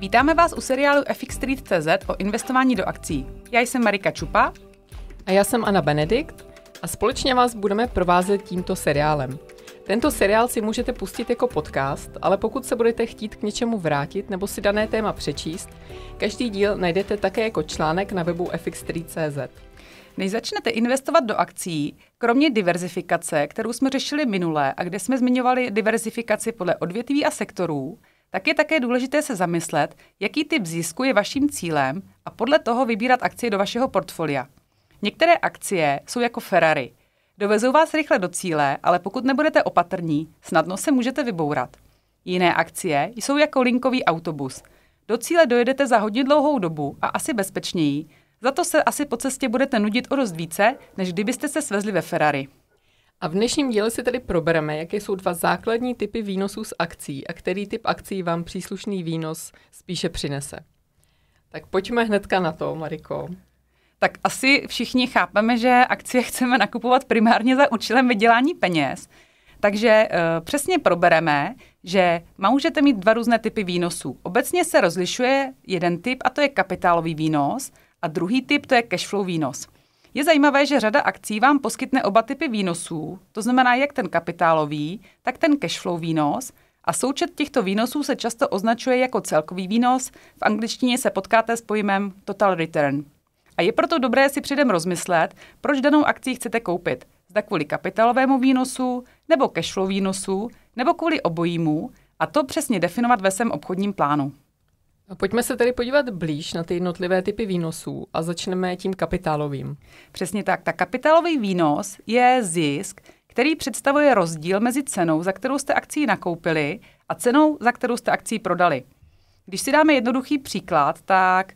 Vítáme vás u seriálu FX CZ o investování do akcí. Já jsem Marika Čupa. A já jsem Anna Benedikt a společně vás budeme provázet tímto seriálem. Tento seriál si můžete pustit jako podcast, ale pokud se budete chtít k něčemu vrátit nebo si dané téma přečíst, každý díl najdete také jako článek na webu fx3.cz. Než začnete investovat do akcí, kromě diverzifikace, kterou jsme řešili minule a kde jsme zmiňovali diverzifikaci podle odvětví a sektorů, tak je také důležité se zamyslet, jaký typ zisku je vaším cílem a podle toho vybírat akcie do vašeho portfolia. Některé akcie jsou jako Ferrari. Dovezou vás rychle do cíle, ale pokud nebudete opatrní, snadno se můžete vybourat. Jiné akcie jsou jako linkový autobus. Do cíle dojedete za hodně dlouhou dobu a asi bezpečněji, za to se asi po cestě budete nudit o dost více, než kdybyste se svezli ve Ferrari. A v dnešním díle si tedy probereme, jaké jsou dva základní typy výnosů z akcí a který typ akcí vám příslušný výnos spíše přinese. Tak pojďme hnedka na to, Mariko. Tak asi všichni chápeme, že akcie chceme nakupovat primárně za účelem vydělání peněz. Takže e, přesně probereme, že můžete mít dva různé typy výnosů. Obecně se rozlišuje jeden typ, a to je kapitálový výnos, a druhý typ, to je cashflow výnos. Je zajímavé, že řada akcí vám poskytne oba typy výnosů, to znamená jak ten kapitálový, tak ten cashflow výnos, a součet těchto výnosů se často označuje jako celkový výnos, v angličtině se potkáte s pojmem total return. A je proto dobré si předem rozmyslet, proč danou akci chcete koupit. Zda kvůli kapitálovému výnosu, nebo cashflow výnosu, nebo kvůli obojímu, a to přesně definovat ve svém obchodním plánu. Pojďme se tedy podívat blíž na ty jednotlivé typy výnosů a začneme tím kapitálovým. Přesně tak. Tak kapitálový výnos je zisk, který představuje rozdíl mezi cenou, za kterou jste akcí nakoupili, a cenou, za kterou jste akcí prodali. Když si dáme jednoduchý příklad, tak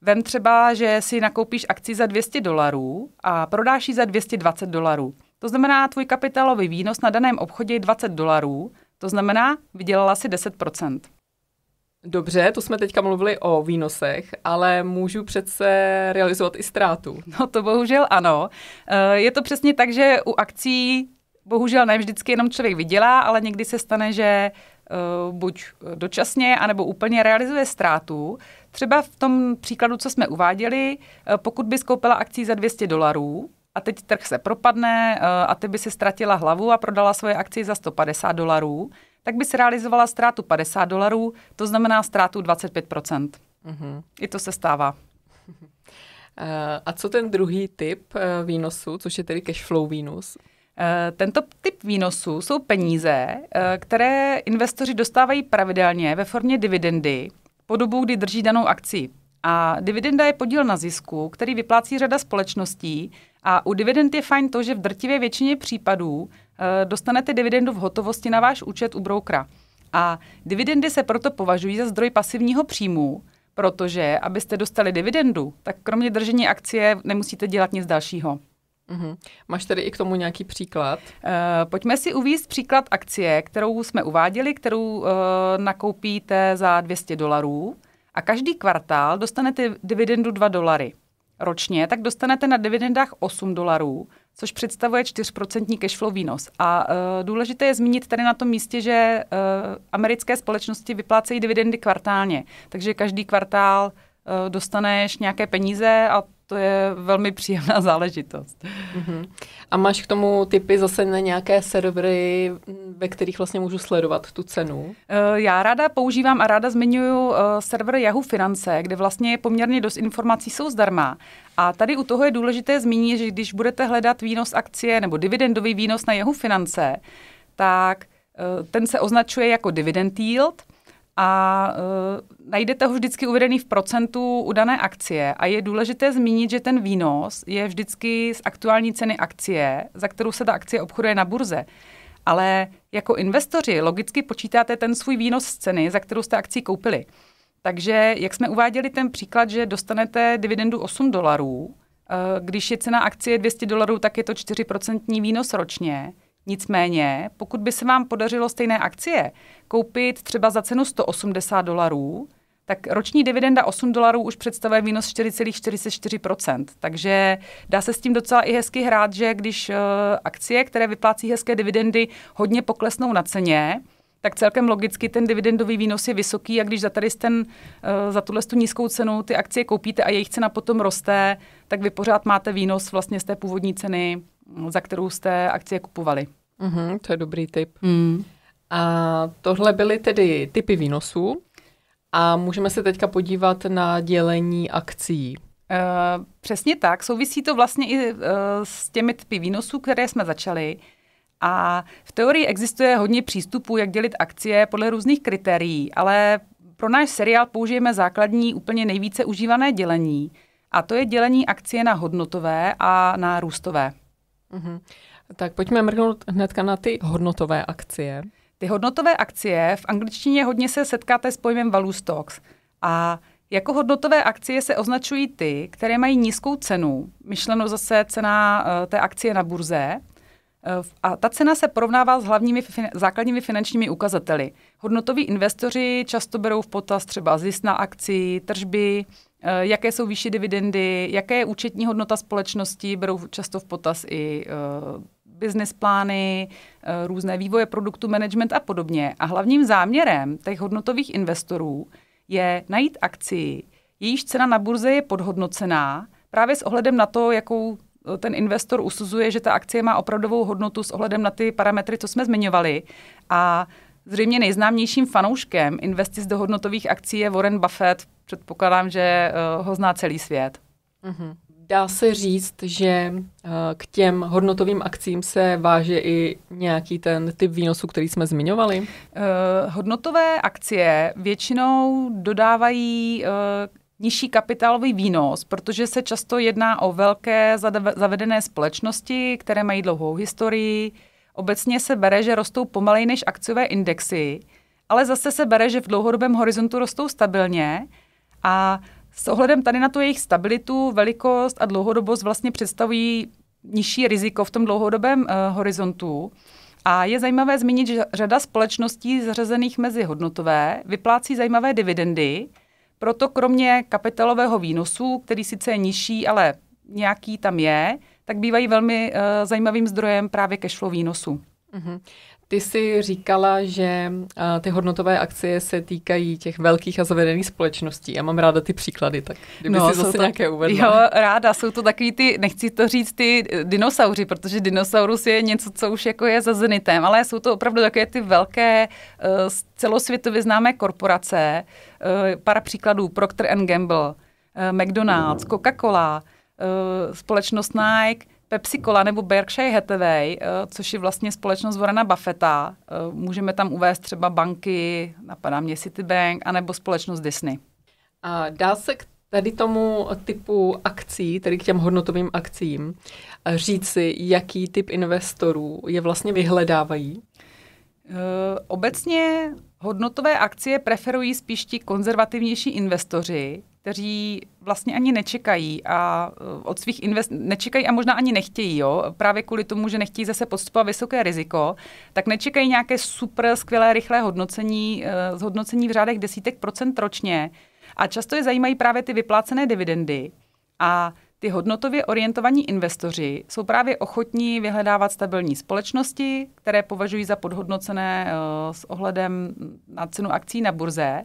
vem třeba, že si nakoupíš akci za 200 dolarů a prodáš ji za 220 dolarů. To znamená, tvůj kapitálový výnos na daném obchodě je 20 dolarů, to znamená, vydělala si 10 Dobře, to jsme teďka mluvili o výnosech, ale můžu přece realizovat i ztrátu. No to bohužel ano. Eh, je to přesně tak, že u akcí bohužel ne vždycky jenom člověk vydělá, ale někdy se stane, že eh, buď dočasně, anebo úplně realizuje ztrátu. Třeba v tom příkladu, co jsme uváděli, eh, pokud by skoupila akcí za 200 dolarů, a teď trh se propadne a ty by si ztratila hlavu a prodala svoje akci za 150 dolarů, tak se realizovala ztrátu 50 dolarů, to znamená ztrátu 25 uh-huh. Mhm. I to se stává. Eh, a co ten druhý typ eh, výnosu, což je tedy cash flow výnos? Eh, tento typ výnosu jsou peníze, které investoři dostávají pravidelně ve formě dividendy po dobu, kdy drží danou akci. A dividenda je podíl na zisku, který vyplácí řada společností. A u dividend je fajn to, že v drtivé většině případů Eh, dostanete dividendu v hotovosti na váš účet u broukra. A dividendy se proto považují za zdroj pasivního příjmu, protože abyste dostali dividendu, tak kromě držení akcie nemusíte dělat nic dalšího. Mm-hmm. Máš tedy i k tomu nějaký příklad? Uh, pojďme si uvíst příklad akcie, kterou jsme uváděli, kterou uh, nakoupíte za 200 dolarů a každý kvartál dostanete dividendu 2 dolary. Ročně tak dostanete na dividendách 8 dolarů, což představuje 4% cashflow výnos. A uh, důležité je zmínit tady na tom místě, že uh, americké společnosti vyplácejí dividendy kvartálně, takže každý kvartál Eh, dostaneš nějaké peníze a to je velmi příjemná záležitost. Uh-huh. A máš k tomu typy zase na nějaké servery, ve kterých vlastně můžu sledovat tu cenu? Uh, já ráda používám a ráda zmiňuji uh, eh, server Yahoo Finance, kde vlastně poměrně dost informací jsou zdarma. A tady u toho je důležité zmínit, že když budete hledat výnos akcie nebo dividendový výnos na Yahoo Finance, tak uh, ten se označuje jako dividend yield – a uh, najdete ho vždycky uvedený v procentu u dané akcie. A je důležité zmínit, že ten výnos je vždycky z aktuální ceny akcie, za kterou se ta akcie obchoduje na burze. Ale jako investoři logicky počítáte ten svůj výnos z ceny, za kterou jste akci koupili. Takže jak jsme uváděli ten příklad, že dostanete dividendu 8 dolarů, eh, když je cena akcie 200 dolarů, tak je to 4% výnos ročně. Nicméně, pokud by se vám podařilo stejné akcie koupit třeba za cenu 180 dolarů, tak roční dividenda 8 dolarů už představuje výnos 4,44%. Takže dá se s tím docela i hezky hrát, že když eh, akcie, které vyplácí hezké dividendy, hodně poklesnou na ceně, tak celkem logicky ten dividendový výnos je vysoký a když za tady ten, eh, za tuhle tu nízkou cenu ty akcie koupíte a jejich cena potom roste, tak vy pořád máte výnos vlastně z té původní ceny za kterou jste akcie kupovali. Mm-hmm, to je dobrý tip. Mm. A tohle byly tedy typy výnosů. A můžeme se teďka podívat na dělení akcí. E, přesně tak. Souvisí to vlastně i e, s těmi typy výnosů, které jsme začali. A v teorii existuje hodně přístupů, jak dělit akcie podle různých kritérií, ale pro náš seriál použijeme základní, úplně nejvíce užívané dělení. A to je dělení akcie na hodnotové a na růstové. Mm-hmm. Tak pojďme mrknout hnedka na ty hodnotové akcie. Ty hodnotové akcie, v angličtině hodně se setkáte s pojmem value stocks. A jako hodnotové akcie se označují ty, které mají nízkou cenu, myšleno zase cena eh, té akcie na burze, Eh, a ta cena se porovnává s hlavními základními finančními ukazateli. Hodnotoví investoři často berou v potaz třeba zisk na akci, tržby, eh, jaké jsou výši dividendy, jaké je účetní hodnota společnosti, berou často v potaz i eh, business plány, různé vývoje produktu, management a podobně. A hlavním záměrem těch hodnotových investorů je najít akci, jejíž cena na burze je podhodnocená, právě s ohledem na to, jakou ten investor usuzuje, že ta akcie má opravdovou hodnotu s ohledem na ty parametry, co jsme zmiňovali. A zřejmě nejznámějším fanouškem investic do hodnotových akcí je Warren Buffett. Předpokládám, že eh, ho zná celý svět. Mm-hmm. Dá se říct, že eh, k těm hodnotovým akcím se váže i nějaký ten typ výnosu, který jsme zmiňovali? Uh, hodnotové akcie většinou dodávají uh, nižší kapitálový výnos, protože se často jedná o velké zavedené společnosti, které mají dlouhou historii. Obecně se bere, že rostou pomaleji než akciové indexy, ale zase se bere, že v dlouhodobém horizontu rostou stabilně a s ohledem tady na tu jejich stabilitu, velikost a dlouhodobost vlastně představují nižší riziko v tom dlouhodobém uh, horizontu. A je zajímavé zmínit, že řada společností zařazených mezi hodnotové vyplácí zajímavé dividendy, proto kromě kapitalového výnosu, který sice je nižší, ale nějaký tam je, tak bývají velmi uh, zajímavým zdrojem právě cashflow výnosu. Uh-huh. Ty jsi říkala, že ty hodnotové akcie se týkají těch velkých a zavedených společností. Já mám ráda ty příklady, tak kdyby no, si zase to, nějaké uvedla. Jo, ráda. Jsou to takový ty, nechci to říct, ty eh, dinosauři, protože dinosaurus je něco, co už jako je za zenitem, ale jsou to opravdu takové ty velké eh, celosvětově známé korporace. Eh, pár příkladů. Procter Gamble, McDonald's, Coca-Cola, společnost Nike, Pepsi Cola nebo Berkshire Hathaway, eh, což je vlastně společnost Warrena Buffetta. Eh, můžeme tam uvést třeba banky, napadá mě Citibank, anebo společnost Disney. A dá se k tady tomu typu akcí, tedy k těm hodnotovým akcím, eh, říci, jaký typ investorů je vlastně vyhledávají? Obecně hodnotové akcie preferují spíš ti konzervativnější investoři, kteří vlastně ani nečekají a eh, od svých invest nečekají a možná ani nechtějí, jo? právě kvůli tomu, že nechtějí zase podstupovat vysoké riziko, tak nečekají nějaké super skvělé rychlé hodnocení, eh, zhodnocení v řádech desítek procent ročně a často je zajímají právě ty vyplácené dividendy a ty hodnotově orientovaní investoři jsou právě ochotní vyhledávat stabilní společnosti, které považují za podhodnocené eh, s ohledem na cenu akcí na burze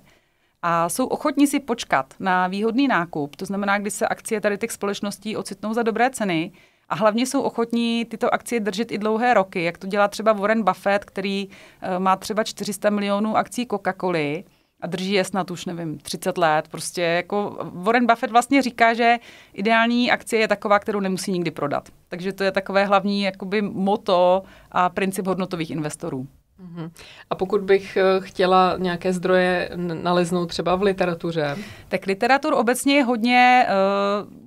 a jsou ochotní si počkat na výhodný nákup, to znamená, když se akcie tady těch společností ocitnou za dobré ceny a hlavně jsou ochotní tyto akcie držet i dlouhé roky, jak to dělá třeba Warren Buffett, který eh, má třeba 400 milionů akcí Coca-Coly a drží je snad už, nevím, 30 let. Prostě jako Warren Buffett vlastně říká, že ideální akcie je taková, kterou nemusí nikdy prodat. Takže to je takové hlavní jakoby moto a princip hodnotových investorů. Mhm. A pokud bych eh, chtěla nějaké zdroje naleznout třeba v literatuře? Tak literatur obecně je hodně. Eh,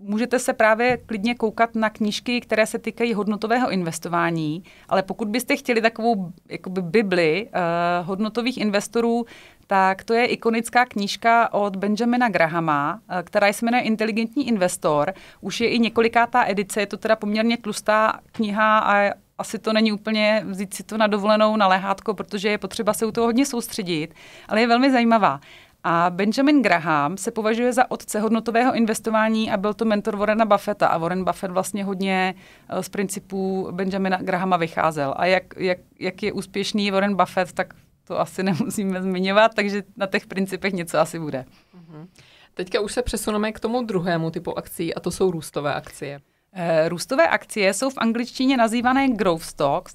můžete se právě klidně koukat na knížky, které se týkají hodnotového investování, ale pokud byste chtěli takovou jakoby bibli eh, hodnotových investorů, tak to je ikonická knížka od Benjamina Grahama, která se jmenuje Inteligentní investor. Už je i několikátá edice, je to teda poměrně tlustá kniha a asi to není úplně vzít si to na dovolenou, na lehátko, protože je potřeba se u toho hodně soustředit, ale je velmi zajímavá. A Benjamin Graham se považuje za otce hodnotového investování a byl to mentor Warrena Buffetta. A Warren Buffett vlastně hodně eh, z principů Benjamina Grahama vycházel. A jak, jak, jak je úspěšný Warren Buffett, tak to asi nemusíme zmiňovat, takže na těch principech něco asi bude. Mhm. Teďka už se přesuneme k tomu druhému typu akcí a to jsou růstové akcie. Eh, růstové akcie jsou v angličtině nazývané growth stocks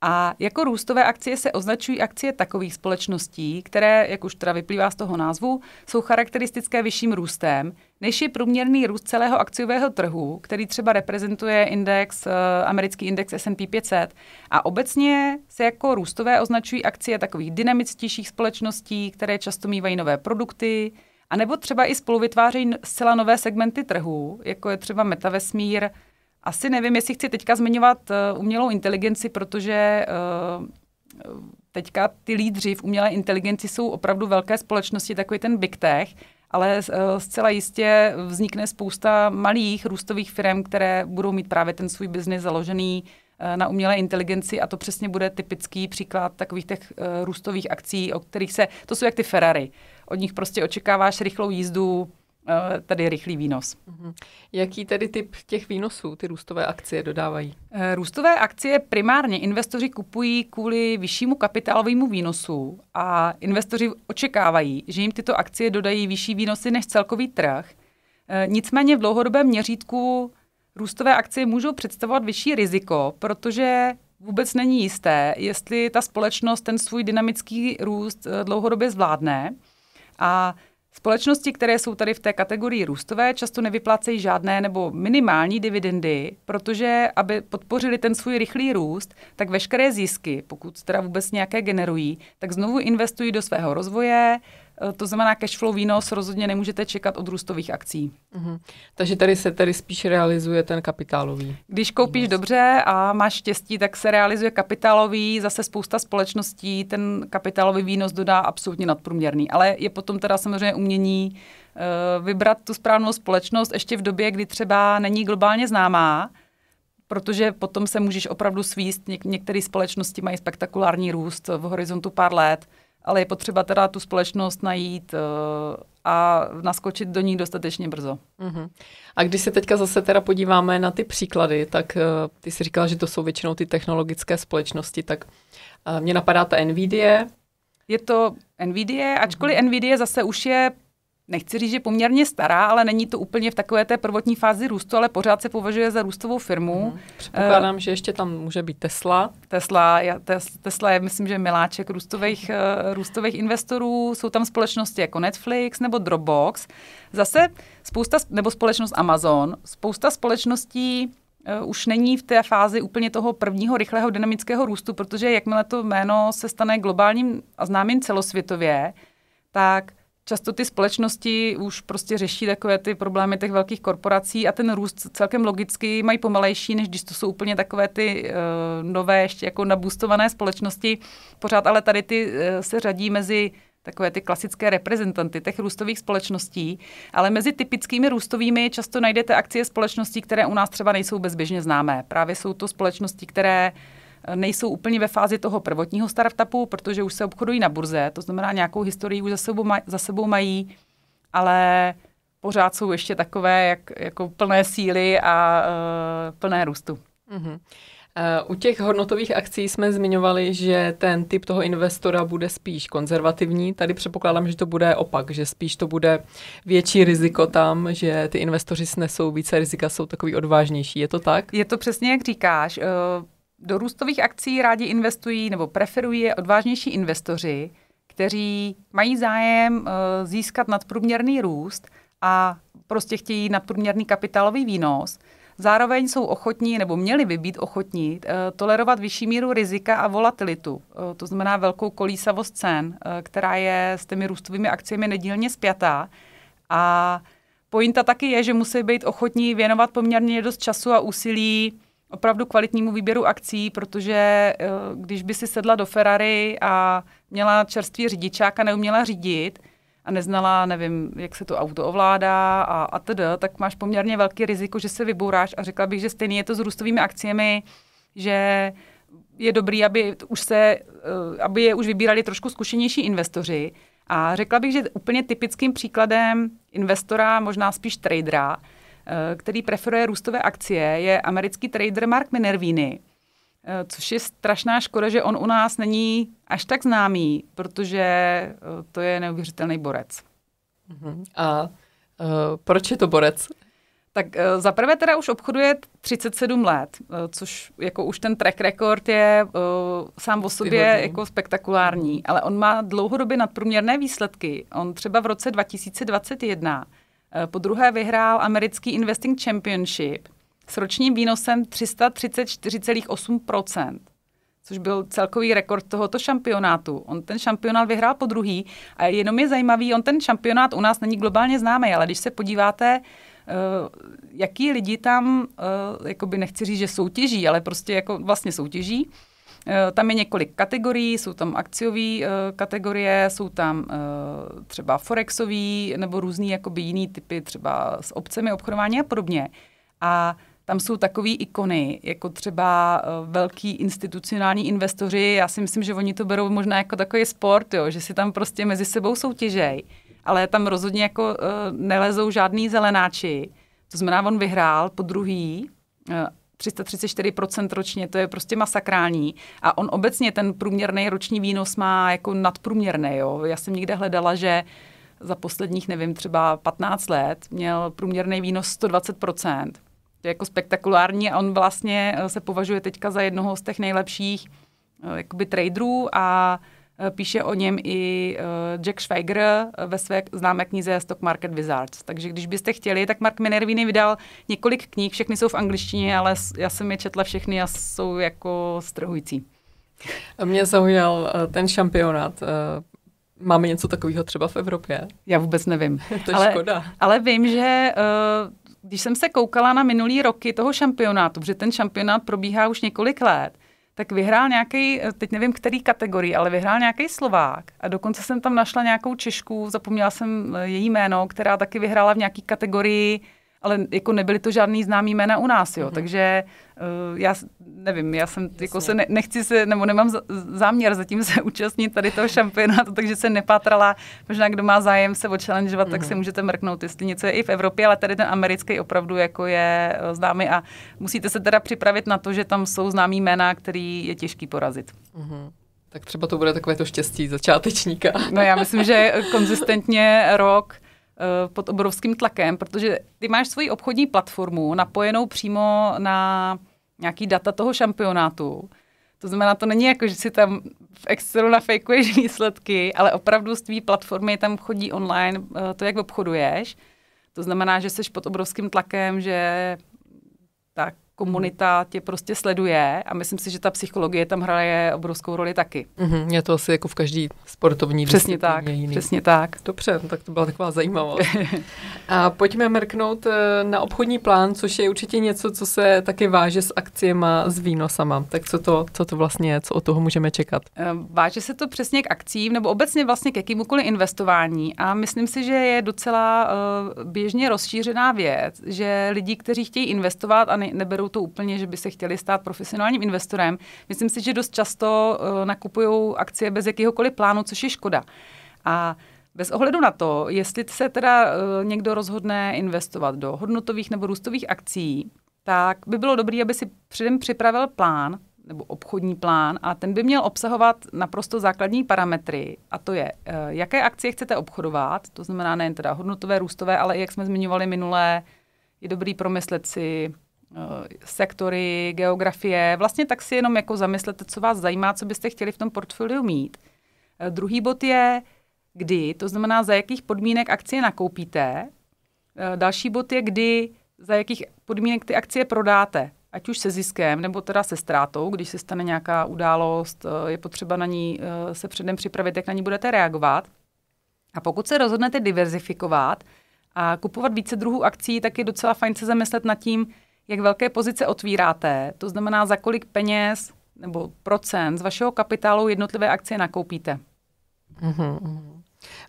a jako růstové akcie se označují akcie takových společností, které, jak už teda vyplývá z toho názvu, jsou charakteristické vyšším růstem, než je průměrný růst celého akciového trhu, který třeba reprezentuje index, eh, americký index S&P 500. A obecně se jako růstové označují akcie takových dynamičtějších společností, které často mývají nové produkty, a nebo třeba i spolu vytvářejí zcela nové segmenty trhů, jako je třeba metavesmír. Asi nevím, jestli chci teďka zmiňovat uh, umělou inteligenci, protože uh, teďka ty lídři v umělé inteligenci jsou opravdu velké společnosti, takový ten big tech, ale uh, zcela jistě vznikne spousta malých růstových firm, které budou mít právě ten svůj biznis založený na umělé inteligenci a to přesně bude typický příklad takových těch růstových akcí, o kterých se, to jsou jak ty Ferrari od nich prostě očekáváš rychlou jízdu, eh, tedy rychlý výnos. Mhm. Jaký tedy typ těch výnosů ty růstové akcie dodávají? Eh, růstové akcie primárně investoři kupují kvůli vyššímu kapitálovému výnosu a investoři očekávají, že jim tyto akcie dodají vyšší výnosy než celkový trh. Eh, nicméně v dlouhodobém měřítku růstové akcie můžou představovat vyšší riziko, protože vůbec není jisté, jestli ta společnost ten svůj dynamický růst dlouhodobě zvládne – a Společnosti, které jsou tady v té kategorii růstové, často nevyplácejí žádné nebo minimální dividendy, protože aby podpořili ten svůj rychlý růst, tak veškeré zisky, pokud teda vůbec nějaké generují, tak znovu investují do svého rozvoje, Eh, to znamená, flow výnos rozhodně nemůžete čekat od růstových akcí. Mm-hmm. Takže tady se tady spíš realizuje ten kapitálový. Když koupíš výnos. dobře a máš štěstí, tak se realizuje kapitálový. Zase spousta společností ten kapitálový výnos dodá absolutně nadprůměrný. Ale je potom teda samozřejmě umění eh, vybrat tu správnou společnost ještě v době, kdy třeba není globálně známá, protože potom se můžeš opravdu svíst. Něk- některé společnosti mají spektakulární růst v horizontu pár let ale je potřeba teda tu společnost najít eh, a naskočit do ní dostatečně brzo. Uh-huh. A když se teďka zase teda podíváme na ty příklady, tak eh, ty jsi říkala, že to jsou většinou ty technologické společnosti, tak eh, mě napadá ta NVIDIA. Je to NVIDIA, ačkoliv uh-huh. NVIDIA zase už je nechci říct, že poměrně stará, ale není to úplně v takové té prvotní fázi růstu, ale pořád se považuje za růstovou firmu. Hmm. Předpokládám, uh, že ještě tam může být Tesla. Tesla, já tes, Tesla je, myslím, že miláček růstových, uh, růstových investorů. Jsou tam společnosti jako Netflix nebo Dropbox. Zase spousta, nebo společnost Amazon, spousta společností eh, už není v té fázi úplně toho prvního rychlého dynamického růstu, protože jakmile to jméno se stane globálním a známým celosvětově, tak často ty společnosti už prostě řeší takové ty problémy těch velkých korporací a ten růst celkem logicky mají pomalejší, než když to jsou úplně takové ty uh, nové, ještě jako nabustované společnosti. Pořád ale tady ty uh, se řadí mezi takové ty klasické reprezentanty těch růstových společností, ale mezi typickými růstovými často najdete akcie společností, které u nás třeba nejsou bezběžně známé. Právě jsou to společnosti, které uh, nejsou úplně ve fázi toho prvotního startupu, protože už se obchodují na burze, to znamená nějakou historii už za sebou, maj, za sebou mají, ale pořád jsou ještě takové jak, jako plné síly a uh, plné růstu. Mm-hmm. Uh, u těch hodnotových akcí jsme zmiňovali, že ten typ toho investora bude spíš konzervativní. Tady předpokládám, že to bude opak, že spíš to bude větší riziko tam, že ty investoři snesou více rizika, jsou takový odvážnější. Je to tak? Je to přesně, jak říkáš. Uh, do růstových akcí rádi investují nebo preferují je odvážnější investoři, kteří mají zájem uh, získat nadprůměrný růst a prostě chtějí nadprůměrný kapitálový výnos. Zároveň jsou ochotní, nebo měli by být ochotní, eh, tolerovat vyšší míru rizika a volatilitu, eh, to znamená velkou kolísavost cen, která je s těmi růstovými akciemi nedílně spjatá. A pointa taky je, že musí být ochotní věnovat poměrně dost času a úsilí opravdu kvalitnímu výběru akcí, protože eh, když by si sedla do Ferrari a měla čerstvý řidičák a neuměla řídit a neznala, nevím, jak se to auto ovládá a, a td., tak máš poměrně velký riziko, že se vybouráš a řekla bych, že stejně je to s růstovými akciemi, že je dobrý, aby, už se, eh, aby je už vybírali trošku zkušenější investoři. A řekla bych, že úplně typickým příkladem investora, možná spíš tradera, Eh, který preferuje růstové akcie, je americký trader Mark Minervini, eh, což je strašná škoda, že on u nás není až tak známý, protože eh, to je neuvěřitelný borec. Mhm. A uh, proč je to borec? Tak uh, za prvé teda už obchoduje 37 let, uh, což jako už ten track record je uh, sám o sobě Vyhodný. jako spektakulární, ale on má dlouhodobě nadprůměrné výsledky. On třeba v roce 2021 Eh, po druhé vyhrál americký Investing Championship s ročním výnosem 334,8%, což byl celkový rekord tohoto šampionátu. On ten šampionát vyhrál po druhý a jenom je zajímavý, on ten šampionát u nás není globálně známý, ale když se podíváte eh, jaký lidi tam, eh, jakoby nechci říct, že soutěží, ale prostě jako vlastně soutěží, Eh, tam je několik kategorií, jsou tam akciové eh, kategorie, jsou tam eh, třeba forexový nebo různý jakoby jiný typy třeba s obcemi obchodování a podobně. A tam jsou takové ikony, jako třeba velký institucionální investoři. Já si myslím, že oni to berou možná jako takový sport, jo, že si tam prostě mezi sebou soutěžej, ale tam rozhodně jako nelezou žádný zelenáči. To znamená, on vyhrál po druhý 334% ročně, to je prostě masakrální. A on obecně ten průměrný roční výnos má jako nadprůměrný. Jo? Já jsem někde hledala, že za posledních, nevím, třeba 15 let měl průměrný výnos 120%. To je jako spektakulární a on vlastně eh, se považuje teďka za jednoho z těch nejlepších eh, jakoby traderů a Eh, píše o něm i eh, Jack Schweiger eh, ve své známé knize Stock Market Wizards. Takže když byste chtěli, tak Mark Minervini vydal několik knih, všechny jsou v angličtině, ale já jsem je četla všechny a jsou jako strhující. Mě zaujal ten šampionát. Máme něco takového třeba v Evropě? Já vůbec nevím. to je ale, škoda. Ale vím, že když jsem se koukala na minulý roky toho šampionátu, protože ten šampionát probíhá už několik let, tak vyhrál nějaký, eh, teď nevím, který kategorii, ale vyhrál nějaký Slovák. A dokonce jsem tam našla nějakou Češku, zapomněla jsem eh, její jméno, která taky vyhrála v nějaký kategorii ale jako nebyly to žádný známý jména u nás, jo, mm-hmm. takže uh, já nevím, já jsem Jasně. jako se ne, nechci se, nebo nemám za, záměr zatím se účastnit tady toho šampionátu, takže se nepatrala, možná kdo má zájem se odchallengeovat, mm-hmm. tak mhm. si můžete mrknout, jestli něco je i v Evropě, ale tady ten americký opravdu jako je eh, známý a musíte se teda připravit na to, že tam jsou známý jména, který je těžký porazit. Mm-hmm. Tak třeba to bude takové to štěstí začátečníka. No já myslím, že konzistentně rok Eh, pod obrovským tlakem, protože ty máš svoji obchodní platformu napojenou přímo na nějaký data toho šampionátu. To znamená, to není jako, že si tam v Excelu nafejkuješ výsledky, ale opravdu z tvý platformy tam chodí online eh, to, jak obchoduješ. To znamená, že jsi pod obrovským tlakem, že komunita tě prostě sleduje a myslím si, že ta psychologie tam hraje obrovskou roli taky. Mm-hmm, je to asi jako v každý sportovní Přesně tak, jiný. přesně tak. Dobře, no, tak to byla taková zajímavost. a pojďme mrknout eh, na obchodní plán, což je určitě něco, co se taky váže s akciema, s výnosama. Tak co to, co to vlastně je, co od toho můžeme čekat? Eh, váže se to přesně k akcím nebo obecně vlastně k jakýmukoliv investování a myslím si, že je docela eh, běžně rozšířená věc, že lidi, kteří chtějí investovat a ne- neberou neberou to úplně, že by se chtěli stát profesionálním investorem. Myslím si, že dost často eh, nakupují akcie bez jakéhokoliv plánu, což je škoda. A bez ohledu na to, jestli se teda eh, někdo rozhodne investovat do hodnotových nebo růstových akcí, tak by bylo dobré, aby si předem připravil plán nebo obchodní plán a ten by měl obsahovat naprosto základní parametry a to je, eh, jaké akcie chcete obchodovat, to znamená nejen teda hodnotové, růstové, ale i jak jsme zmiňovali minulé, je dobrý promyslet si Eh, sektory, geografie. Vlastně tak si jenom jako zamyslete, co vás zajímá, co byste chtěli v tom portfoliu mít. Eh, druhý bod je, kdy, to znamená, za jakých podmínek akcie nakoupíte. Eh, další bod je, kdy, za jakých podmínek ty akcie prodáte. Ať už se ziskem, nebo teda se ztrátou, když se stane nějaká událost, je potřeba na ní se předem připravit, jak na ní budete reagovat. A pokud se rozhodnete diverzifikovat a kupovat více druhů akcí, tak je docela fajn se zamyslet nad tím, jak velké pozice otvíráte, to znamená, za kolik peněz nebo procent z vašeho kapitálu jednotlivé akcie nakoupíte. Mm-hmm.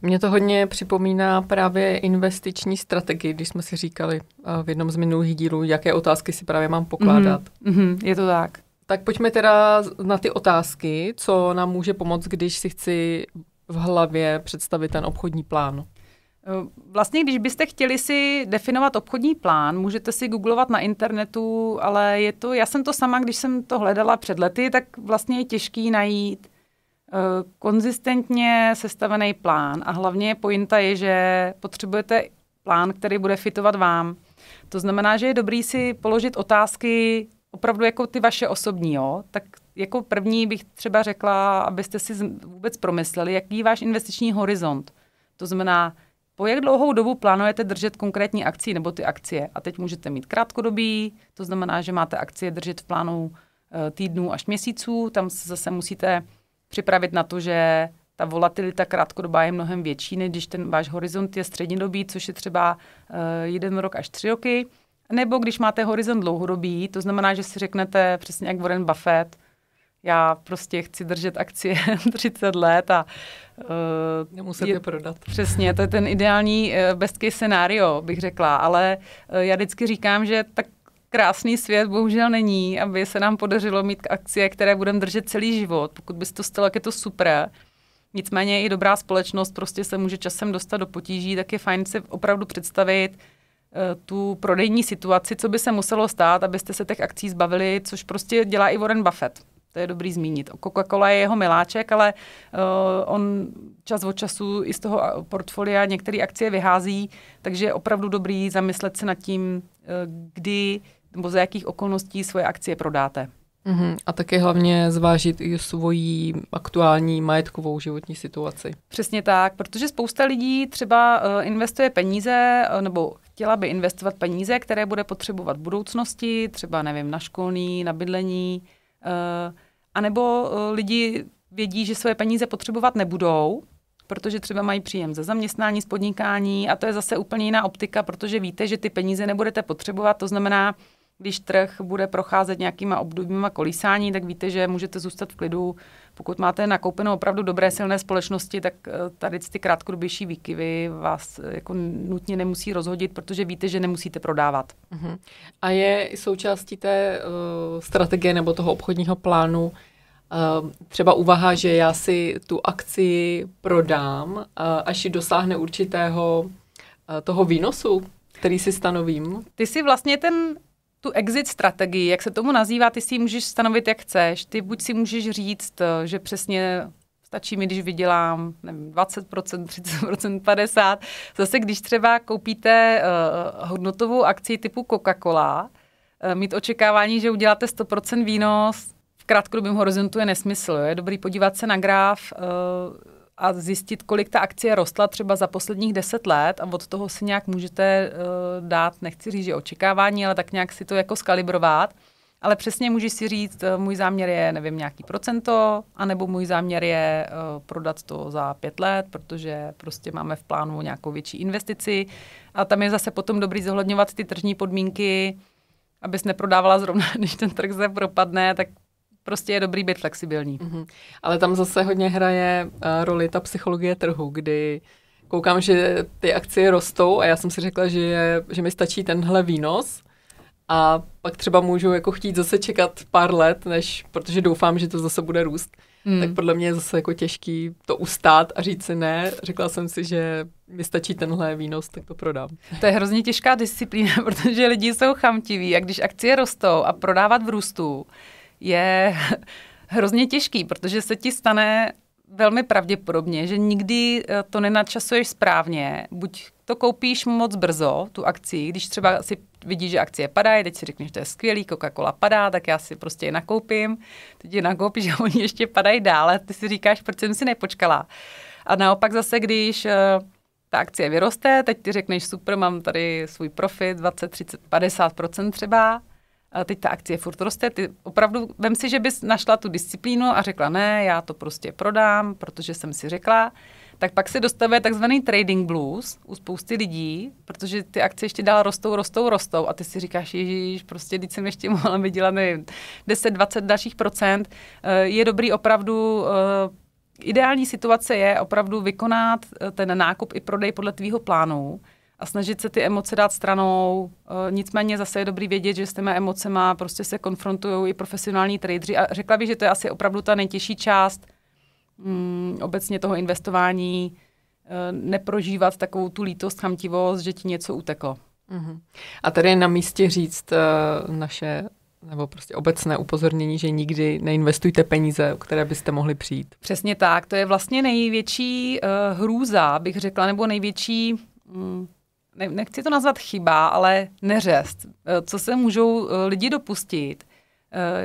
Mně to hodně připomíná právě investiční strategii, když jsme si říkali eh, v jednom z minulých dílů, jaké otázky si právě mám pokládat. Mm-hmm. Je to tak. Tak pojďme teda na ty otázky, co nám může pomoct, když si chci v hlavě představit ten obchodní plán. Eh, vlastně, když byste chtěli si definovat obchodní plán, můžete si googlovat na internetu, ale je to, já jsem to sama, když jsem to hledala před lety, tak vlastně je těžký najít eh, konzistentně sestavený plán. A hlavně pointa je, že potřebujete plán, který bude fitovat vám. To znamená, že je dobrý si položit otázky opravdu jako ty vaše osobní, jo? tak jako první bych třeba řekla, abyste si vůbec promysleli, jaký je váš investiční horizont. To znamená, po jak dlouhou dobu plánujete držet konkrétní akci nebo ty akcie? A teď můžete mít krátkodobý, to znamená, že máte akcie držet v plánu eh, týdnů až měsíců. Tam se zase musíte připravit na to, že ta volatilita krátkodobá je mnohem větší, než když ten váš horizont je střednědobý, což je třeba eh, jeden rok až tři roky. Nebo když máte horizont dlouhodobý, to znamená, že si řeknete přesně jak Warren Buffett, já prostě chci držet akcie 30 let a Uh, Nemuset je, prodat. Přesně, to je ten ideální eh, best case scenario, bych řekla, ale eh, já vždycky říkám, že tak krásný svět bohužel není, aby se nám podařilo mít akcie, které budeme držet celý život. Pokud by se to stalo, je to super. Nicméně i dobrá společnost prostě se může časem dostat do potíží, tak je fajn si opravdu představit uh, tu prodejní situaci, co by se muselo stát, abyste se těch akcí zbavili, což prostě dělá i Warren Buffett. To je dobrý zmínit. Coca-Cola je jeho miláček, ale uh, on čas od času i z toho eh, portfolia některé akcie vyhází, takže je opravdu dobrý zamyslet se nad tím, uh, kdy nebo za jakých okolností svoje akcie prodáte. Mm-hmm. A také hlavně zvážit i svoji aktuální majetkovou životní situaci. Přesně tak, protože spousta lidí třeba investuje peníze nebo chtěla by investovat peníze, které bude potřebovat v budoucnosti, třeba nevím, na školní, na bydlení. Uh, anebo eh, lidi vědí, že svoje peníze potřebovat nebudou, protože třeba mají příjem ze zaměstnání, z podnikání a to je zase úplně jiná optika, protože víte, že ty peníze nebudete potřebovat, to znamená, když trh bude procházet nějakýma obdobíma kolísání, tak víte, že můžete zůstat v klidu. Pokud máte nakoupenou opravdu dobré silné společnosti, tak eh, tady ty krátkodobější výkyvy vás eh, jako nutně nemusí rozhodit, protože víte, že nemusíte prodávat. Uh-huh. A je součástí té uh, strategie nebo toho obchodního plánu Ehm, třeba uvaha, že já si tu akci prodám, eh, až ji dosáhne určitého eh, toho výnosu, který si stanovím. Ty si vlastně ten tu exit strategii, jak se tomu nazývá, ty si ji můžeš stanovit, jak chceš. Ty buď si můžeš říct, eh, že přesně stačí mi, když vydělám nevím, 20%, 30%, 50%. Zase když třeba koupíte uh, hodnotovou akci typu Coca-Cola, uh, mít očekávání, že uděláte 100% výnos, krátkodobém horizontu je nesmysl. Je dobrý podívat se na graf eh, a zjistit, kolik ta akcie rostla třeba za posledních deset let a od toho si nějak můžete eh, dát, nechci říct, že očekávání, ale tak nějak si to jako skalibrovat. Ale přesně můžeš si říct, eh, můj záměr je, nevím, nějaký procento, anebo můj záměr je uh, prodat to za pět let, protože prostě máme v plánu nějakou větší investici. A tam je zase potom dobrý zohledňovat ty tržní podmínky, abys neprodávala zrovna, když ten trh se propadne, tak Prostě je dobrý být flexibilní. Mm-hmm. Ale tam zase hodně hraje uh, roli ta psychologie trhu, kdy koukám, že ty akcie rostou a já jsem si řekla, že, je, že mi stačí tenhle výnos a pak třeba můžu jako chtít zase čekat pár let, než, protože doufám, že to zase bude růst. Hmm. Tak podle mě je zase jako těžký to ustát a říct si ne. Řekla jsem si, že mi stačí tenhle výnos, tak to prodám. To je hrozně těžká disciplína, protože lidi jsou chamtiví a když akcie rostou a prodávat v růstu, je hrozně těžký, protože se ti stane velmi pravděpodobně, že nikdy eh, to nenadčasuješ správně. Buď to koupíš moc brzo, tu akci, když třeba si vidíš, že akcie padají, teď si řekneš, to je skvělý, Coca-Cola padá, tak já si prostě je nakoupím. Teď je nakoupíš a oni ještě padají dále. Ty si říkáš, proč jsem si nepočkala. A naopak zase, když eh, ta akcie vyroste, teď ty řekneš, super, mám tady svůj profit, 20, 30, 50% třeba, teď ta akcie furt roste, ty opravdu, vem si, že bys našla tu disciplínu a řekla, ne, já to prostě prodám, protože jsem si řekla, tak pak se dostavuje takzvaný trading blues u spousty lidí, protože ty akce ještě dál rostou, rostou, rostou a ty si říkáš, ježíš, prostě teď jsem ještě mohla vydělat, nevím, 10, 20 dalších procent. Eh, je dobrý opravdu eh, ideální situace je opravdu vykonat eh, ten nákup i prodej podle tvýho plánu, a snažit se ty emoce dát stranou. E, nicméně zase je dobrý vědět, že s těma emocema prostě se konfrontují i profesionální tradeři. A řekla bych, že to je asi opravdu ta nejtěžší část mm, obecně toho investování, e, neprožívat takovou tu lítost, chamtivost, že ti něco uteklo. Mhm. A tady je na místě říct eh, naše nebo prostě obecné upozornění, že nikdy neinvestujte peníze, o které byste mohli přijít. Přesně tak, to je vlastně největší uh, hrůza, bych řekla, nebo největší um, ne, nechci to nazvat chyba, ale neřest. E, co se můžou e, lidi dopustit,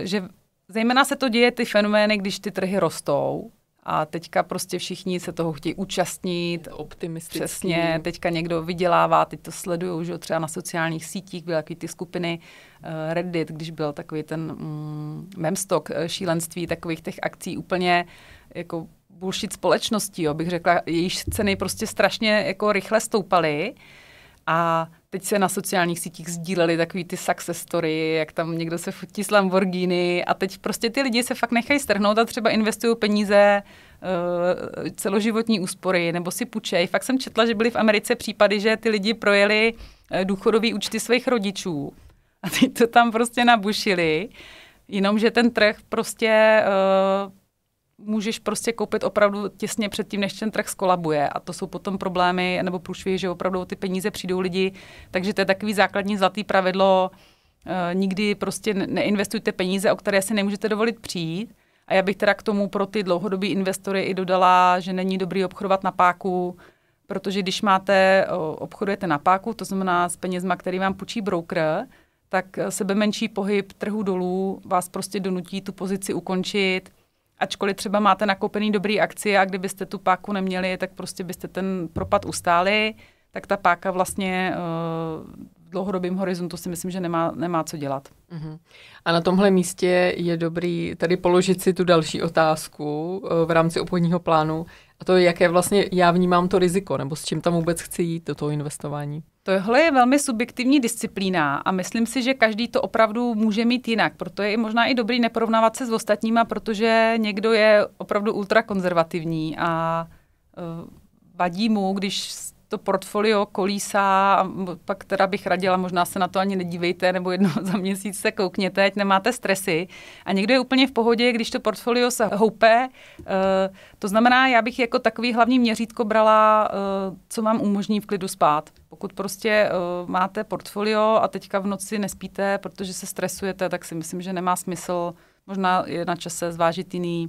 e, že zejména se to děje ty fenomény, když ty trhy rostou, a teďka prostě všichni se toho chtějí účastnit. Optimisticky. Přesně, teďka někdo vydělává, teď to sledují, že třeba na sociálních sítích byly takové ty skupiny Reddit, když byl takový ten mm, memstock šílenství takových těch akcí úplně jako bullshit společností, jo, bych řekla, jejíž ceny prostě strašně jako rychle stoupaly. Uh, a teď se na sociálních sítích sdíleli takový ty success story, jak tam někdo se fotí s Lamborghini a teď prostě ty lidi se fakt nechají strhnout a třeba investují peníze uh, celoživotní úspory nebo si půjčejí. Fakt jsem četla, že byly v Americe případy, že ty lidi projeli eh, důchodové účty svých rodičů a teď to tam prostě nabušili. Jenomže ten trh prostě uh, můžeš prostě koupit opravdu těsně před tím, než ten trh skolabuje. A to jsou potom problémy nebo průšvihy, že opravdu ty peníze přijdou lidi. Takže to je takový základní zlatý pravidlo. E, nikdy prostě neinvestujte peníze, o které si nemůžete dovolit přijít. A já bych teda k tomu pro ty dlouhodobí investory i dodala, že není dobrý obchodovat na páku, protože když máte, obchodujete na páku, to znamená s penězma, který vám půjčí broker, tak eh, sebe menší pohyb trhu dolů vás prostě donutí tu pozici ukončit – ačkoliv třeba máte nakoupený dobrý akcie a kdybyste tu páku neměli, tak prostě byste ten propad ustáli, tak ta páka vlastně eh, v dlouhodobém horizontu si myslím, že nemá, nemá co dělat. Uh-huh. A na tomhle místě je dobrý tady položit si tu další otázku eh, v rámci obchodního plánu a to, jaké vlastně já vnímám to riziko, nebo s čím tam vůbec chci jít do toho investování. Tohle je velmi subjektivní disciplína a myslím si, že každý to opravdu může mít jinak. Proto je možná i dobrý neporovnávat se s ostatníma, protože někdo je opravdu ultrakonzervativní a uh, vadí mu, když to portfolio kolísá a pak teda bych radila, možná se na to ani nedívejte, nebo jedno za měsíc se koukněte, ať nemáte stresy. A někdo je úplně v pohodě, když to portfolio se houpe. Eh, to znamená, já bych jako takový hlavní měřítko brala, eh, co vám umožní v klidu spát. Pokud prostě eh, máte portfolio a teďka v noci nespíte, protože se stresujete, tak si myslím, že nemá smysl. Možná je na čase zvážit jiný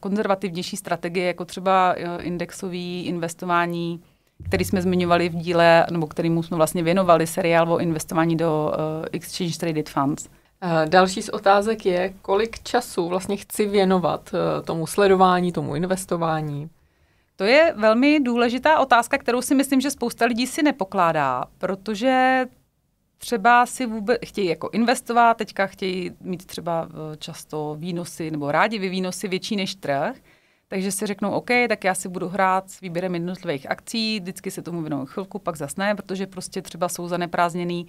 konzervativnější strategie, jako třeba indexový investování který jsme zmiňovali v díle, nebo kterýmu jsme vlastně věnovali seriál o investování do uh, Exchange Traded Funds. Eh, další z otázek je, kolik času vlastně chci věnovat eh, tomu sledování, tomu investování? To je velmi důležitá otázka, kterou si myslím, že spousta lidí si nepokládá, protože třeba si vůbec chtějí jako investovat, teďka chtějí mít třeba často výnosy nebo rádi vy výnosy větší než trh, takže si řeknou, OK, tak já si budu hrát s výběrem jednotlivých akcí, vždycky se tomu věnuju chvilku, pak ne, protože prostě třeba jsou zaneprázdněný.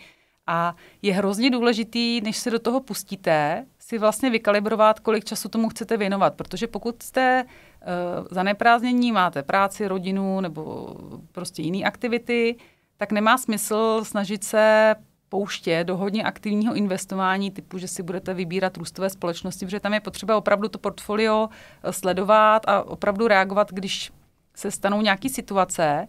A je hrozně důležitý, než se do toho pustíte, si vlastně vykalibrovat, kolik času tomu chcete věnovat. Protože pokud jste uh, zaneprázdnění, máte práci, rodinu nebo prostě jiné aktivity, tak nemá smysl snažit se pouště do hodně aktivního investování, typu, že si budete vybírat růstové společnosti, protože tam je potřeba opravdu to portfolio eh, sledovat a opravdu reagovat, když se stanou nějaké situace.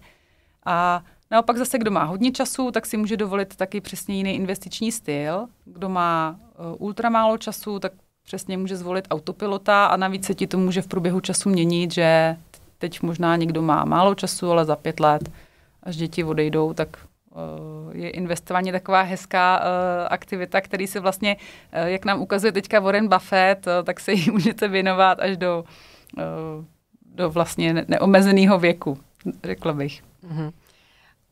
A naopak zase, kdo má hodně času, tak si může dovolit taky přesně jiný investiční styl. Kdo má eh, ultra málo času, tak přesně může zvolit autopilota a navíc se ti to může v průběhu času měnit, že teď možná někdo má málo času, ale za pět let, až děti odejdou, tak Eh, je investování taková hezká eh, aktivita, který se vlastně, eh, jak nám ukazuje teďka Warren Buffett, tak se jí můžete věnovat až do, do vlastně neomezeného věku, řekla bych. Mm-hmm.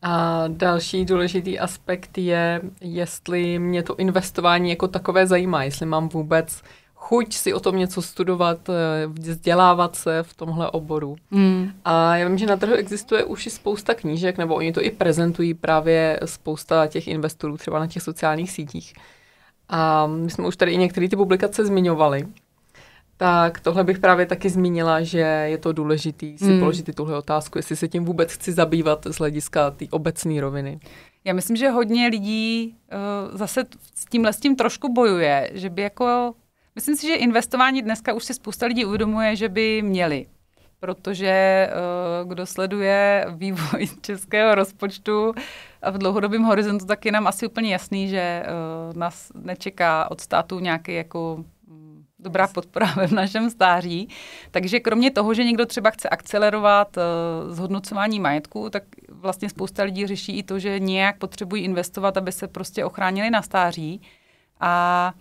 A další důležitý aspekt je, jestli mě to investování jako takové zajímá, jestli mám vůbec uh, chuť si o tom něco studovat, eh, vzdělávat se v tomhle oboru. Mm. A já vím, že na trhu existuje už i spousta knížek, nebo oni to i prezentují právě spousta těch investorů třeba na těch sociálních sítích. A my jsme už tady i některé ty publikace zmiňovali. Tak tohle bych právě taky zmínila, že je to důležité si mm. položit i tuhle otázku, jestli se tím vůbec chci zabývat z hlediska té obecné roviny. Já myslím, že hodně lidí uh, zase s tímhle s tím trošku bojuje, že by jako Myslím si, že investování dneska už si spousta lidí uvědomuje, že by měli. Protože eh, kdo sleduje vývoj českého rozpočtu v dlouhodobém horizontu, tak je nám asi úplně jasný, že eh, nás nečeká od státu nějaký jako mm, dobrá podpora ve v našem stáří. Takže kromě toho, že někdo třeba chce akcelerovat eh, zhodnocování majetku, tak vlastně spousta lidí řeší i to, že nějak potřebují investovat, aby se prostě ochránili na stáří. A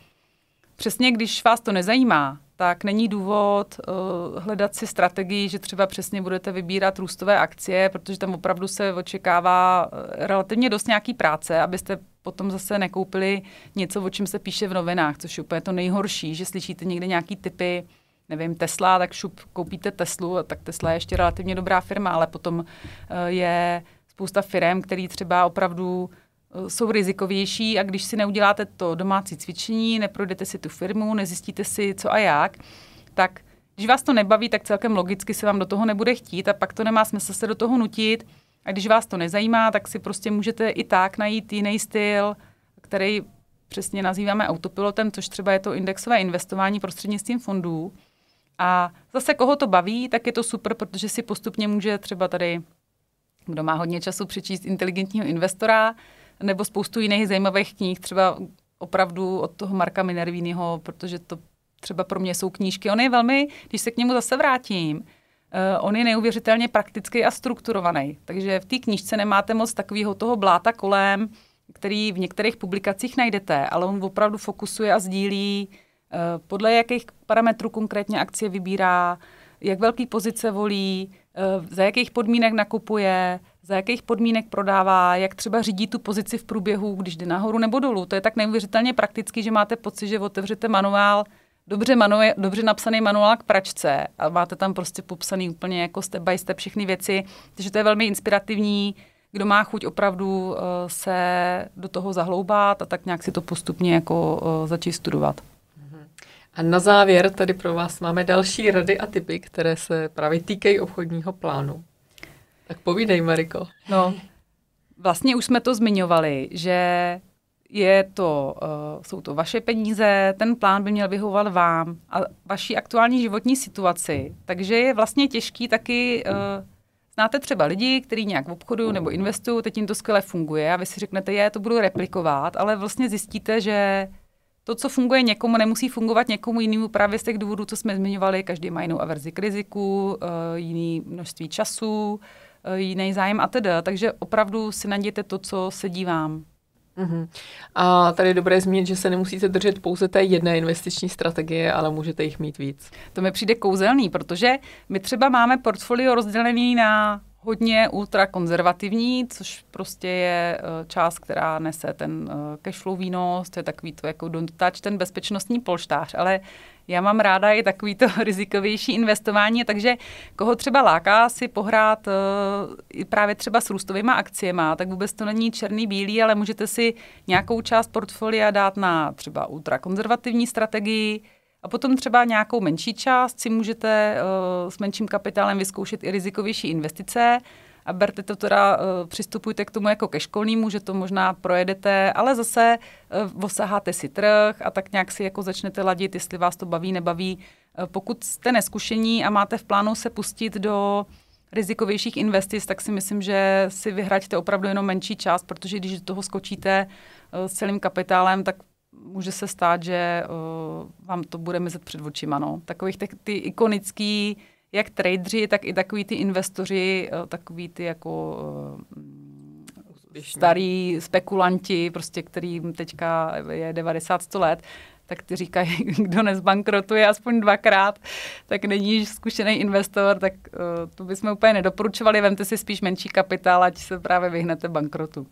přesně když vás to nezajímá, tak není důvod uh, hledat si strategii, že třeba přesně budete vybírat růstové akcie, protože tam opravdu se očekává eh, relativně dost nějaký práce, abyste potom zase nekoupili něco, o čem se píše v novinách, což je úplně to nejhorší, že slyšíte někde nějaký typy, nevím, Tesla, tak šup koupíte Teslu, tak Tesla je ještě relativně dobrá firma, ale potom uh, je spousta firm, který třeba opravdu Eh, jsou rizikovější a když si neuděláte to domácí cvičení, neprojdete si tu firmu, nezjistíte si co a jak, tak když vás to nebaví, tak celkem logicky se vám do toho nebude chtít a pak to nemá smysl se do toho nutit. A když vás to nezajímá, tak si prostě můžete i tak najít jiný styl, který přesně nazýváme autopilotem, což třeba je to indexové investování prostřednictvím fondů. A zase koho to baví, tak je to super, protože si postupně může třeba tady, kdo má hodně času, přečíst inteligentního investora, nebo spoustu jiných zajímavých knih, třeba opravdu od toho Marka Minervínyho, protože to třeba pro mě jsou knížky. On je velmi, když se k němu zase vrátím, uh, on je neuvěřitelně praktický a strukturovaný. Takže v té knížce nemáte moc takového toho bláta kolem, který v některých publikacích najdete, ale on opravdu fokusuje a sdílí, uh, podle jakých parametrů konkrétně akcie vybírá, jak velký pozice volí, uh, za jakých podmínek nakupuje, za jakých podmínek prodává, jak třeba řídí tu pozici v průběhu, když jde nahoru nebo dolů. To je tak neuvěřitelně praktický, že máte pocit, že otevřete manuál, dobře, manu, dobře napsaný manuál k pračce a máte tam prostě popsaný úplně jako step by step všechny věci, takže to je velmi inspirativní. Kdo má chuť opravdu eh, se do toho zahloubat a tak nějak si to postupně jako eh, začít studovat. A na závěr tady pro vás máme další rady a typy, které se právě týkají obchodního plánu. Tak povídej, Mariko. No, vlastně už jsme to zmiňovali, že je to, uh, jsou to vaše peníze, ten plán by měl vyhovovat vám a vaší aktuální životní situaci. Takže je vlastně těžký taky, uh, znáte třeba lidi, kteří nějak v obchodu nebo investují, teď jim to skvěle funguje a vy si řeknete, je, to budu replikovat, ale vlastně zjistíte, že to, co funguje někomu, nemusí fungovat někomu jinému právě z těch důvodů, co jsme zmiňovali. Každý má jinou averzi k riziku, uh, jiný množství času, uh, Eh, jiný zájem a teda. Takže opravdu si najděte to, co se dívám. Uhum. A tady je dobré zmínit, že se nemusíte držet pouze té jedné investiční strategie, ale můžete jich mít víc. To mi přijde kouzelný, protože my třeba máme portfolio rozdělený na hodně ultrakonzervativní, což prostě je eh, část, která nese ten eh, cashflow výnos, to je takový to, jako dotáč ten bezpečnostní polštář, ale já mám ráda i takovýto rizikovější investování, takže koho třeba láká si pohrát uh, právě třeba s růstovými akciemi, tak vůbec to není černý bílý, ale můžete si nějakou část portfolia dát na třeba ultrakonzervativní strategii, a potom třeba nějakou menší část si můžete uh, s menším kapitálem vyzkoušet i rizikovější investice a berte to teda, eh, přistupujte k tomu jako ke školnímu, že to možná projedete, ale zase eh, osaháte si trh a tak nějak si jako začnete ladit, jestli vás to baví, nebaví. Eh, pokud jste neskušení a máte v plánu se pustit do rizikovějších investic, tak si myslím, že si vyhraďte opravdu jenom menší část, protože když do toho skočíte s celým kapitálem, tak může se stát, že uh, vám to bude mizet před očima. No. Takových těch, ty ikonický jak tradeři, tak i takový ty investoři, eh, takový ty jako eh, Úspěšný. starý spekulanti, prostě kterým teďka je 90-100 let, tak ty říkají, kdo nezbankrotuje aspoň dvakrát, tak není zkušený investor, tak uh, to bychom úplně nedoporučovali. Vemte si spíš menší kapitál, ať se právě vyhnete bankrotu.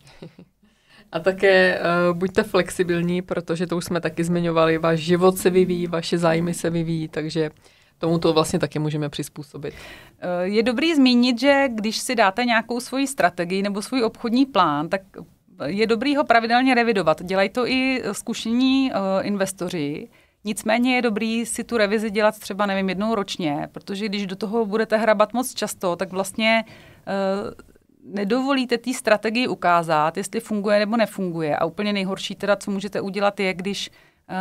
A také uh, buďte flexibilní, protože to už jsme taky zmiňovali, váš život se vyvíjí, vaše zájmy se vyvíjí, takže uh, tomu to vlastně taky můžeme přizpůsobit. Eh, je dobrý zmínit, že když si dáte nějakou svoji strategii nebo svůj obchodní plán, tak je dobrý ho pravidelně revidovat. Dělají to i eh, zkušení eh, investoři. Nicméně je dobrý si tu revizi dělat třeba, nevím, jednou ročně, protože když do toho budete hrabat moc často, tak vlastně nedovolíte té strategii ukázat, jestli funguje nebo nefunguje. A úplně nejhorší teda, co můžete udělat, je, když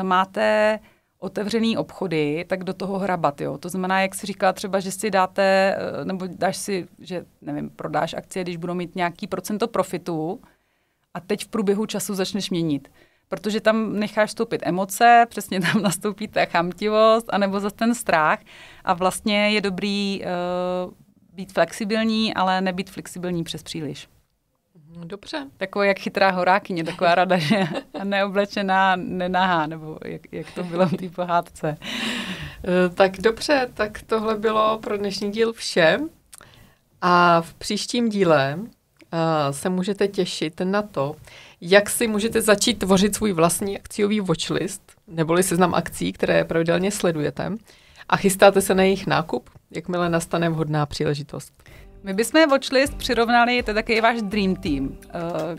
máte otevřený obchody, tak do toho hrabat. Jo? To znamená, jak si říkala, třeba, že si dáte, eh, nebo dáš si, že nevím, prodáš akcie, když budou mít nějaký procento profitu a teď v průběhu času začneš měnit. Protože tam necháš vstoupit emoce, přesně tam nastoupí ta chamtivost, anebo za ten strach. A vlastně je dobrý uh, být flexibilní, ale nebýt flexibilní přes příliš. Mhm, dobře. Takové jak chytrá horákyně, taková rada, že neoblečená, nenahá, nebo jak, jak to bylo v té pohádce. Eh, tak dobře, tak tohle bylo pro dnešní díl vše. A v příštím díle eh, se můžete těšit na to, jak si můžete začít tvořit svůj vlastní akciový watchlist, neboli seznam akcí, které pravidelně sledujete a chystáte se na jejich nákup, jakmile nastane vhodná příležitost. My bychom Watchlist přirovnali, to je taky váš Dream Team, eh,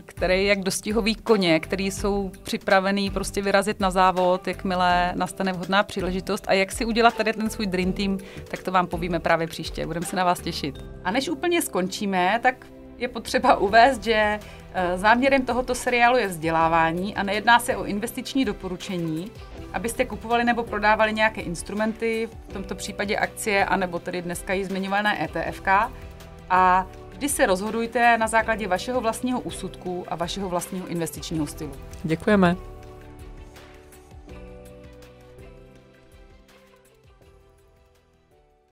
který je jak dostihový koně, který jsou připravený prostě vyrazit na závod, jakmile nastane vhodná příležitost. A jak si udělat tady ten svůj Dream Team, tak to vám povíme právě příště. Budeme se na vás těšit. A než úplně skončíme, tak je potřeba uvést, že eh, záměrem tohoto seriálu je vzdělávání a nejedná se o investiční doporučení, abyste kupovali nebo prodávali nějaké instrumenty, v tomto případě akcie, anebo tedy dneska již zmiňované ETFK, a vždy se rozhodujte na základě vašeho vlastního úsudku a vašeho vlastního investičního stylu. Děkujeme.